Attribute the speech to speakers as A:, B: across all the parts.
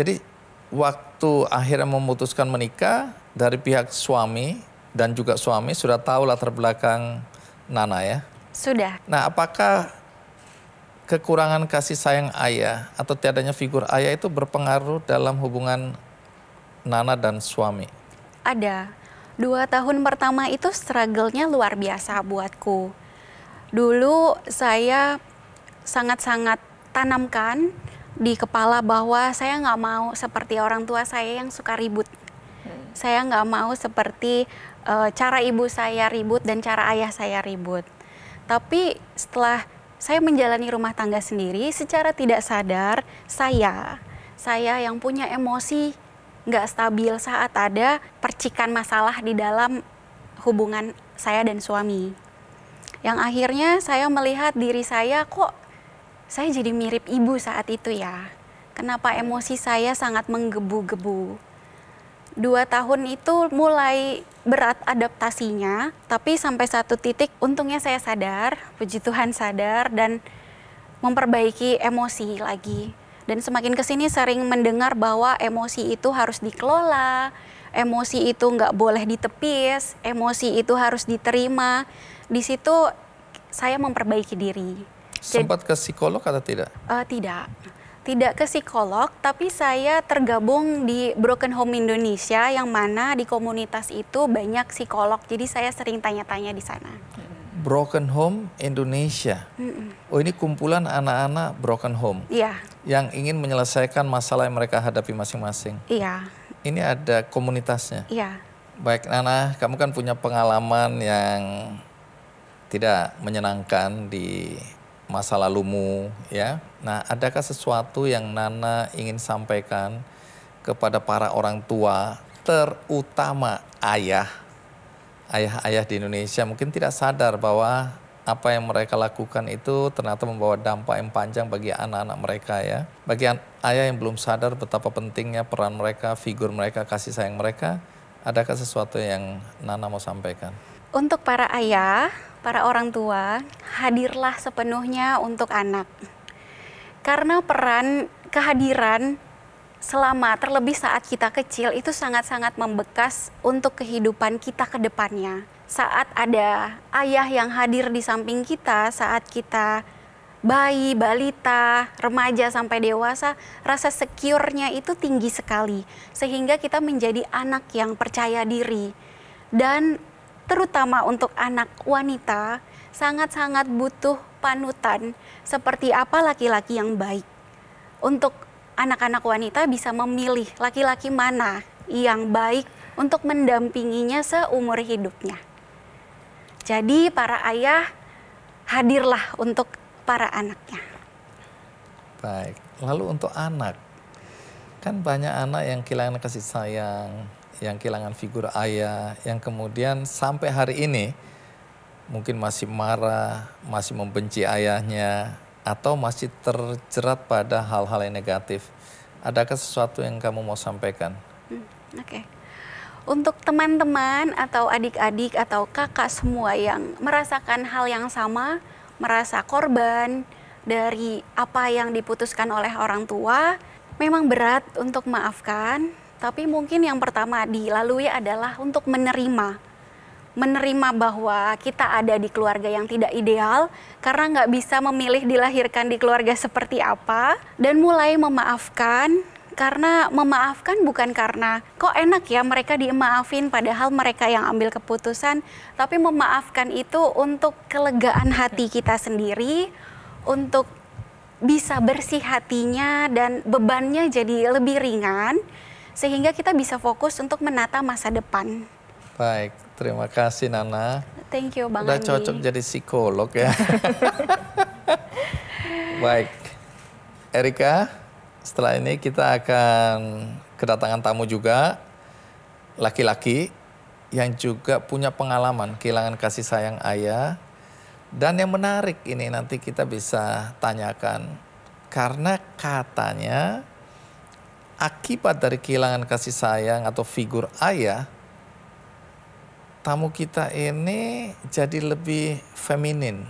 A: Jadi waktu akhirnya memutuskan menikah dari pihak suami dan juga suami sudah tahu latar belakang Nana ya? Sudah. Nah apakah kekurangan kasih sayang ayah atau tiadanya figur ayah itu berpengaruh dalam hubungan Nana dan suami?
B: Ada. Dua tahun pertama itu struggle-nya luar biasa buatku. Dulu saya sangat-sangat tanamkan di kepala bahwa saya nggak mau seperti orang tua saya yang suka ribut. Hmm. Saya nggak mau seperti uh, cara ibu saya ribut dan cara ayah saya ribut. Tapi setelah saya menjalani rumah tangga sendiri, secara tidak sadar saya, saya yang punya emosi nggak stabil saat ada percikan masalah di dalam hubungan saya dan suami. Yang akhirnya saya melihat diri saya kok saya jadi mirip ibu saat itu ya. Kenapa emosi saya sangat menggebu-gebu. Dua tahun itu mulai berat adaptasinya, tapi sampai satu titik untungnya saya sadar, puji Tuhan sadar, dan memperbaiki emosi lagi. Dan semakin kesini sering mendengar bahwa emosi itu harus dikelola, emosi itu nggak boleh ditepis, emosi itu harus diterima. Di situ saya memperbaiki diri
A: Sempat ke psikolog atau tidak?
B: Uh, tidak. Tidak ke psikolog, tapi saya tergabung di Broken Home Indonesia yang mana di komunitas itu banyak psikolog. Jadi saya sering tanya-tanya di sana.
A: Broken Home Indonesia. Mm -mm. Oh ini kumpulan anak-anak broken home. Iya. Yeah. Yang ingin menyelesaikan masalah yang mereka hadapi masing-masing. Iya. Yeah. Ini ada komunitasnya. Iya. Yeah. Baik Nana, kamu kan punya pengalaman yang tidak menyenangkan di masa lalumu ya. Nah, adakah sesuatu yang Nana ingin sampaikan kepada para orang tua terutama ayah ayah-ayah di Indonesia mungkin tidak sadar bahwa apa yang mereka lakukan itu ternyata membawa dampak yang panjang bagi anak-anak mereka ya. Bagi ayah yang belum sadar betapa pentingnya peran mereka, figur mereka, kasih sayang mereka, adakah sesuatu yang Nana mau sampaikan?
B: Untuk para ayah, para orang tua, hadirlah sepenuhnya untuk anak. Karena peran kehadiran selama terlebih saat kita kecil itu sangat-sangat membekas untuk kehidupan kita ke depannya. Saat ada ayah yang hadir di samping kita, saat kita bayi, balita, remaja sampai dewasa, rasa secure-nya itu tinggi sekali sehingga kita menjadi anak yang percaya diri dan terutama untuk anak wanita, sangat-sangat butuh panutan seperti apa laki-laki yang baik. Untuk anak-anak wanita bisa memilih laki-laki mana yang baik untuk mendampinginya seumur hidupnya. Jadi para ayah hadirlah untuk para anaknya.
A: Baik, lalu untuk anak, kan banyak anak yang kehilangan kasih sayang, yang kehilangan figur ayah, yang kemudian sampai hari ini mungkin masih marah, masih membenci ayahnya, atau masih terjerat pada hal-hal yang negatif. Adakah sesuatu yang kamu mau sampaikan?
B: Oke. Okay. Untuk teman-teman atau adik-adik atau kakak semua yang merasakan hal yang sama, merasa korban dari apa yang diputuskan oleh orang tua, memang berat untuk maafkan, tapi mungkin yang pertama dilalui adalah untuk menerima menerima bahwa kita ada di keluarga yang tidak ideal karena nggak bisa memilih dilahirkan di keluarga seperti apa dan mulai memaafkan karena memaafkan bukan karena kok enak ya mereka dimaafin padahal mereka yang ambil keputusan tapi memaafkan itu untuk kelegaan hati kita sendiri untuk bisa bersih hatinya dan bebannya jadi lebih ringan sehingga kita bisa fokus untuk menata masa depan.
A: Baik, terima kasih Nana.
B: Thank you Bang Udah Andi. cocok
A: jadi psikolog ya. Baik, Erika, setelah ini kita akan kedatangan tamu juga, laki-laki yang juga punya pengalaman kehilangan kasih sayang ayah. Dan yang menarik ini nanti kita bisa tanyakan karena katanya akibat dari kehilangan kasih sayang atau figur ayah, tamu kita ini jadi lebih feminin.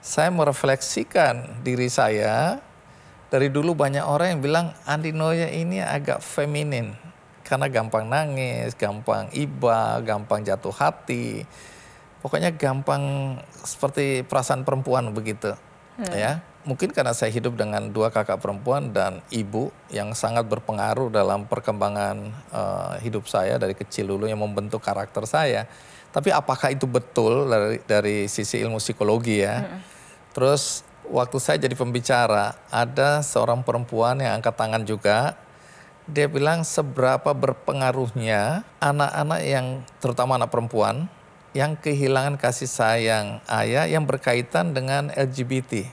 A: Saya merefleksikan diri saya, dari dulu banyak orang yang bilang Andi Noya ini agak feminin. Karena gampang nangis, gampang iba, gampang jatuh hati. Pokoknya gampang seperti perasaan perempuan begitu. Hmm. Ya mungkin karena saya hidup dengan dua kakak perempuan dan ibu yang sangat berpengaruh dalam perkembangan uh, hidup saya dari kecil dulu yang membentuk karakter saya. Tapi apakah itu betul dari dari sisi ilmu psikologi ya? -hmm. Terus waktu saya jadi pembicara ada seorang perempuan yang angkat tangan juga. Dia bilang seberapa berpengaruhnya anak-anak yang terutama anak perempuan yang kehilangan kasih sayang ayah yang berkaitan dengan LGBT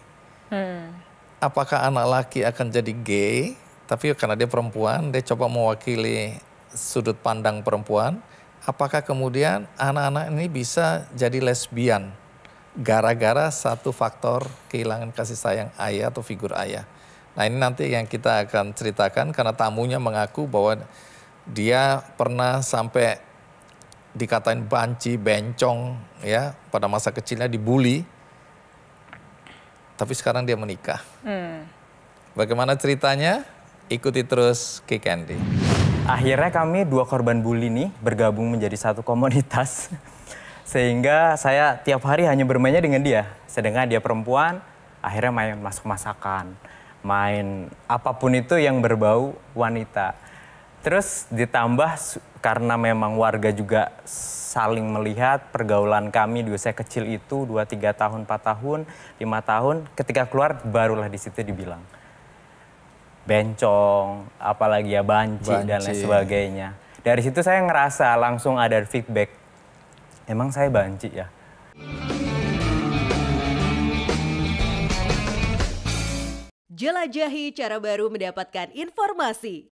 A: Hmm. Apakah anak laki akan jadi gay? Tapi karena dia perempuan, dia coba mewakili sudut pandang perempuan. Apakah kemudian anak-anak ini bisa jadi lesbian gara-gara satu faktor kehilangan kasih sayang ayah atau figur ayah? Nah ini nanti yang kita akan ceritakan karena tamunya mengaku bahwa dia pernah sampai dikatain banci, bencong ya pada masa kecilnya dibully tapi sekarang dia menikah. Hmm. Bagaimana ceritanya? Ikuti terus Kick Candy. Akhirnya kami dua korban bully ini bergabung menjadi satu komunitas. Sehingga saya tiap hari hanya bermainnya dengan dia. Sedangkan dia perempuan, akhirnya main masuk masakan. Main apapun itu yang berbau wanita. Terus ditambah karena memang warga juga saling melihat pergaulan kami dua saya kecil itu 2 3 tahun 4 tahun 5 tahun ketika keluar barulah di situ dibilang bencong apalagi ya banci, banci dan lain sebagainya. Dari situ saya ngerasa langsung ada feedback. Emang saya banci ya?
B: Jelajahi cara baru mendapatkan informasi.